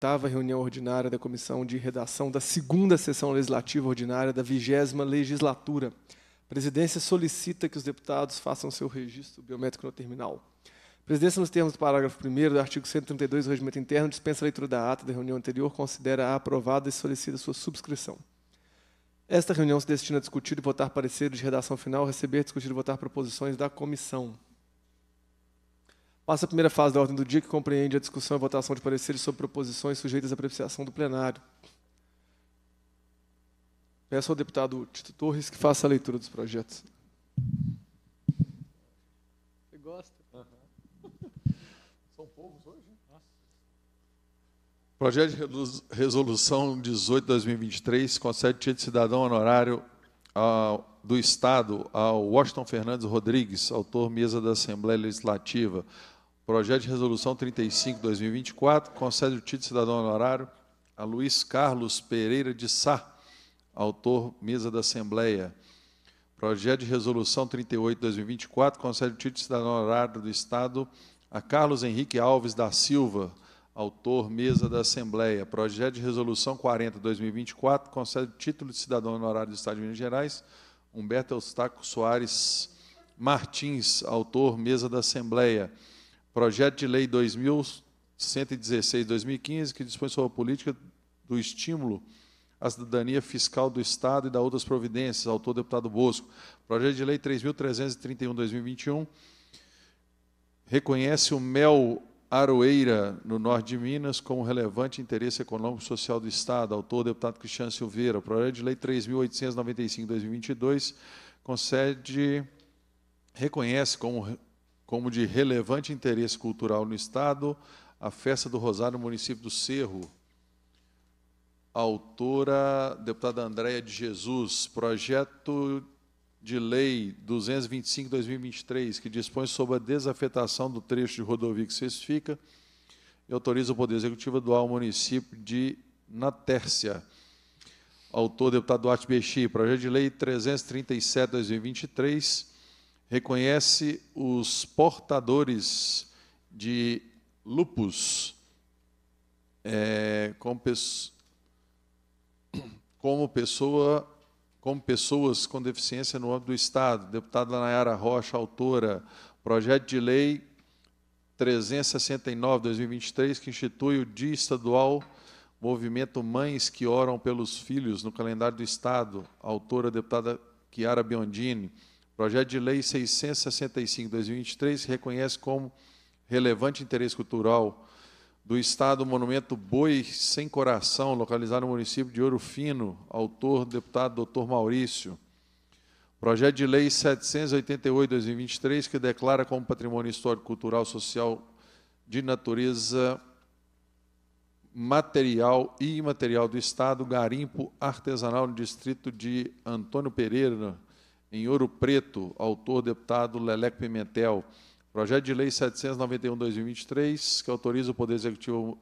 oitava reunião ordinária da comissão de redação da segunda sessão legislativa ordinária da vigésima legislatura. A presidência solicita que os deputados façam seu registro biométrico no terminal. A presidência, nos termos do parágrafo 1 do artigo 132 do Regimento Interno, dispensa a leitura da ata da reunião anterior, considera-a aprovada e solicita sua subscrição. Esta reunião se destina a discutir e votar pareceres de redação final, receber, discutir e votar proposições da comissão. Passa a primeira fase da ordem do dia, que compreende a discussão e votação de pareceres sobre proposições sujeitas à apreciação do plenário. Peço ao deputado Tito Torres que faça a leitura dos projetos. Você gosta? Uhum. São poucos hoje? Né? Nossa. Projeto de resolução 18-2023 concede título de cidadão honorário do Estado ao Washington Fernandes Rodrigues, autor mesa da Assembleia Legislativa, Projeto de Resolução 35-2024 concede o título de cidadão honorário a Luiz Carlos Pereira de Sá, autor mesa da Assembleia. Projeto de Resolução 38-2024 concede o título de cidadão honorário do Estado a Carlos Henrique Alves da Silva, autor mesa da Assembleia. Projeto de Resolução 40-2024 concede o título de cidadão honorário do Estado de Minas Gerais Humberto Eustáquio Soares Martins, autor mesa da Assembleia. Projeto de Lei 2116-2015, que dispõe sobre a política do estímulo à cidadania fiscal do Estado e da outras providências, autor deputado Bosco. Projeto de Lei 3.331-2021 reconhece o mel Aroeira, no norte de Minas, como relevante interesse econômico e social do Estado. Autor, deputado Cristiano Silveira. Projeto de Lei 3.895-2022 concede, reconhece como como de relevante interesse cultural no Estado, a Festa do Rosário no município do Cerro. Autora, deputada Andréia de Jesus, projeto de lei 225-2023, que dispõe sobre a desafetação do trecho de rodovia que se especifica e autoriza o Poder Executivo a doar ao município de Natércia. Autor, deputado Duarte Bexi, projeto de lei 337-2023, reconhece os portadores de lupus é, como, como, pessoa, como pessoas com deficiência no âmbito do Estado. Deputada Nayara Rocha, autora, projeto de lei 369-2023, que institui o Dia Estadual Movimento Mães que Oram pelos Filhos no calendário do Estado, autora deputada Chiara Biondini. Projeto de Lei 665-2023 reconhece como relevante interesse cultural do Estado o monumento Boi Sem Coração, localizado no município de Ouro Fino, autor deputado doutor Maurício. Projeto de Lei 788-2023, que declara como patrimônio histórico, cultural, social de natureza material e imaterial do Estado, garimpo artesanal no distrito de Antônio Pereira, em Ouro Preto, autor deputado Leleco Pimentel. Projeto de Lei 791-2023, que autoriza o Poder Executivo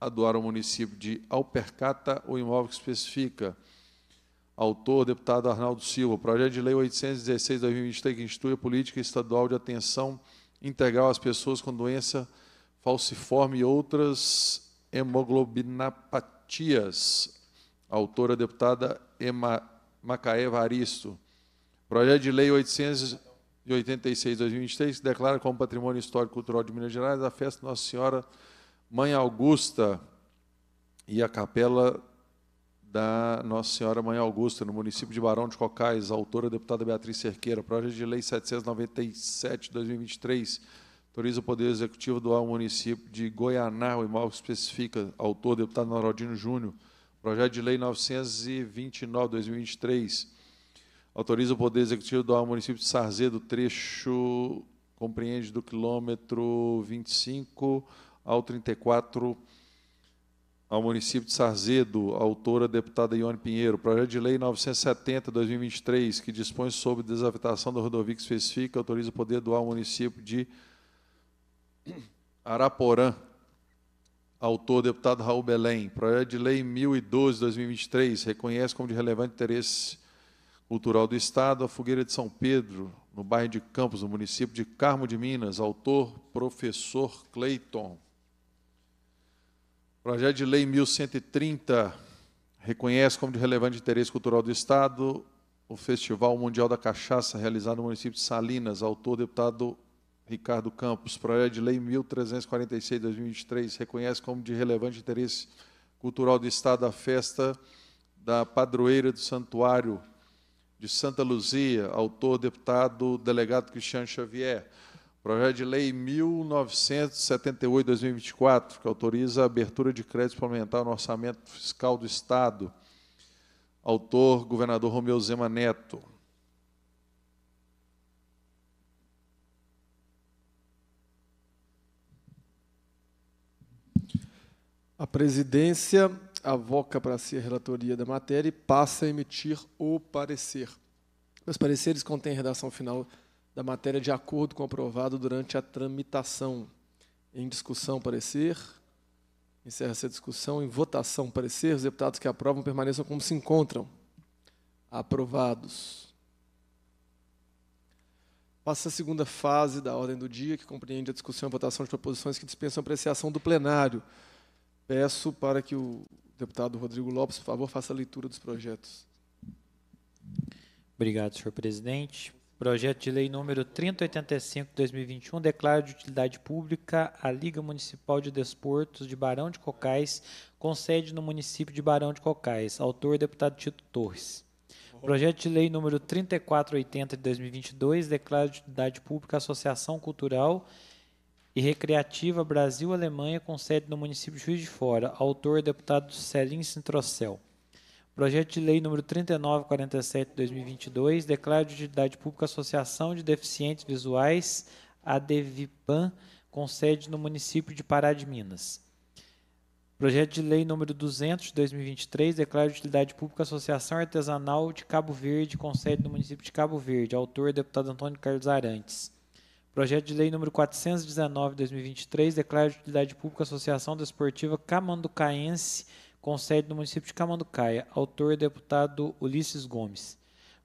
a doar ao município de Alpercata o imóvel que especifica. Autor, deputado Arnaldo Silva. Projeto de Lei 816-2023, que institui a política estadual de atenção integral às pessoas com doença falciforme e outras hemoglobinapatias. Autora, deputada Ema Macaé Varisto. Projeto de Lei 886-2023, que declara como Patrimônio Histórico e Cultural de Minas Gerais a festa Nossa Senhora Mãe Augusta e a capela da Nossa Senhora Mãe Augusta, no município de Barão de Cocais, autora deputada Beatriz Cerqueira. Projeto de Lei 797-2023 autoriza o Poder Executivo do município de Goianá, o imóvel especifica, autor deputado Noraldino Júnior. Projeto de Lei 929-2023 Autoriza o Poder Executivo do município de Sarzedo, trecho compreende do quilômetro 25 ao 34 ao município de Sarzedo, autora deputada Ione Pinheiro, projeto de lei 970/2023 que dispõe sobre desafetação da rodovia que especifica, autoriza o poder doar ao município de Araporã. Autor deputado Raul Belém, projeto de lei 1012/2023 reconhece como de relevante interesse Cultural do Estado, a Fogueira de São Pedro, no bairro de Campos, no município de Carmo de Minas, autor professor Cleiton. Projeto de Lei 1130 reconhece como de relevante interesse cultural do Estado o Festival Mundial da Cachaça, realizado no município de Salinas, autor deputado Ricardo Campos. Projeto de Lei 1346-2023 reconhece como de relevante interesse cultural do Estado a festa da padroeira do Santuário de Santa Luzia, autor, deputado, delegado Cristiano Xavier. Projeto de lei 1978-2024, que autoriza a abertura de crédito aumentar no orçamento fiscal do Estado. Autor, governador Romeu Zema Neto. A presidência avoca para si a relatoria da matéria e passa a emitir o parecer. Os pareceres contêm a redação final da matéria de acordo com o aprovado durante a tramitação. Em discussão, parecer. Encerra-se a discussão. Em votação, parecer. Os deputados que aprovam permaneçam como se encontram. Aprovados. Passa a segunda fase da ordem do dia, que compreende a discussão e votação de proposições que dispensam a apreciação do plenário. Peço para que o Deputado Rodrigo Lopes, por favor, faça a leitura dos projetos. Obrigado, senhor presidente. Projeto de lei número 3085/2021 declara de utilidade pública a Liga Municipal de Desportos de Barão de Cocais, com sede no município de Barão de Cocais. Autor deputado Tito Torres. Projeto de lei número 3480 de 2022 declara de utilidade pública a Associação Cultural e Recreativa Brasil-Alemanha, com sede no município de Juiz de Fora. Autor, deputado Celim Sintrocel. Projeto de Lei número 3947-2022 declara de utilidade pública a Associação de Deficientes Visuais, ADVIPAN com sede no município de Pará de Minas. Projeto de Lei número 200 de 2023 declara de utilidade pública a Associação Artesanal de Cabo Verde, com sede no município de Cabo Verde. Autor, deputado Antônio Carlos Arantes. Projeto de Lei número 419/2023 declara de utilidade pública a Associação Desportiva Camanducaense com sede no município de Camanducaia. Autor deputado Ulisses Gomes.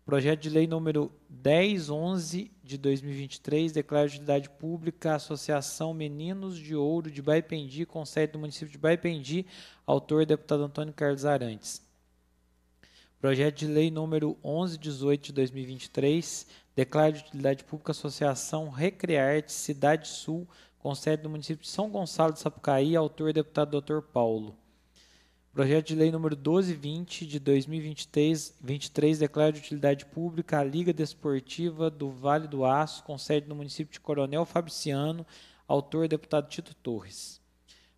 Projeto de Lei número 1011 de 2023 declara de utilidade pública a Associação Meninos de Ouro de Baipendi com sede no município de Baipendi. Autor deputado Antônio Carlos Arantes. Projeto de Lei número 1118 de 2023 Declara de utilidade pública Associação Recrearte Cidade Sul, com sede no município de São Gonçalo de Sapucaí, autor deputado Dr. Paulo. Projeto de lei número 1220 de 2023 23, declara de utilidade pública a Liga Desportiva do Vale do Aço, com sede no município de Coronel Fabriciano, autor deputado Tito Torres.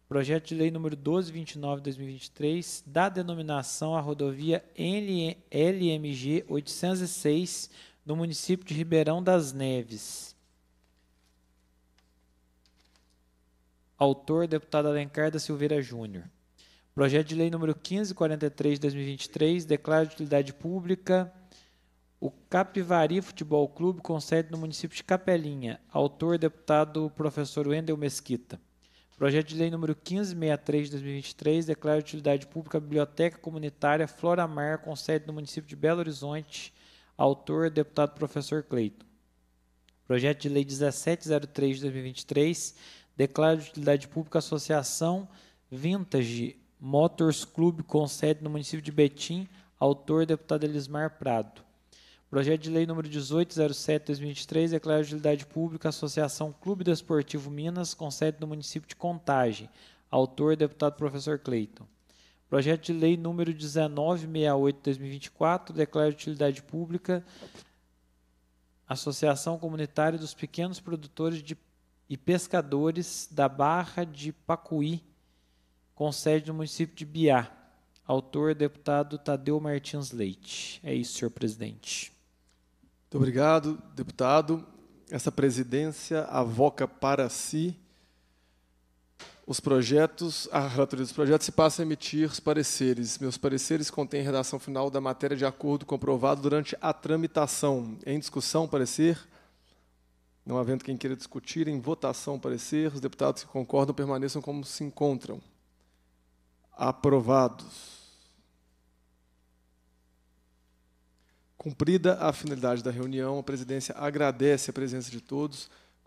Projeto de lei número 1229 de 2023 dá denominação à rodovia LMG 806 do município de Ribeirão das Neves. Autor, deputado Alencar da Silveira Júnior. Projeto de lei número 1543 de 2023 declara de utilidade pública o Capivari Futebol Clube com sede no município de Capelinha. Autor, deputado professor Wendel Mesquita. Projeto de lei número 1563 de 2023 declara de utilidade pública a Biblioteca Comunitária Flora Mar com sede no município de Belo Horizonte Autor, deputado professor Cleito. Projeto de Lei 1703 de 2023 declara de utilidade pública a Associação Vintage Motors Clube com sede no município de Betim. Autor, deputado Elismar Prado. Projeto de Lei número 1807/2023 declara de utilidade pública a Associação Clube Desportivo Minas com sede no município de Contagem. Autor, deputado professor Cleiton. Projeto de Lei número 1968-2024 declara de utilidade pública Associação Comunitária dos Pequenos Produtores de, e Pescadores da Barra de Pacuí, com sede no município de Biá. Autor, deputado Tadeu Martins Leite. É isso, senhor presidente. Muito obrigado, deputado. Essa presidência avoca para si os projetos, a relatoria dos projetos se passa a emitir os pareceres. Meus pareceres contêm redação final da matéria de acordo comprovado durante a tramitação. Em discussão, parecer. Não havendo quem queira discutir, em votação, parecer. Os deputados que concordam permaneçam como se encontram. Aprovados. Cumprida a finalidade da reunião, a presidência agradece a presença de todos.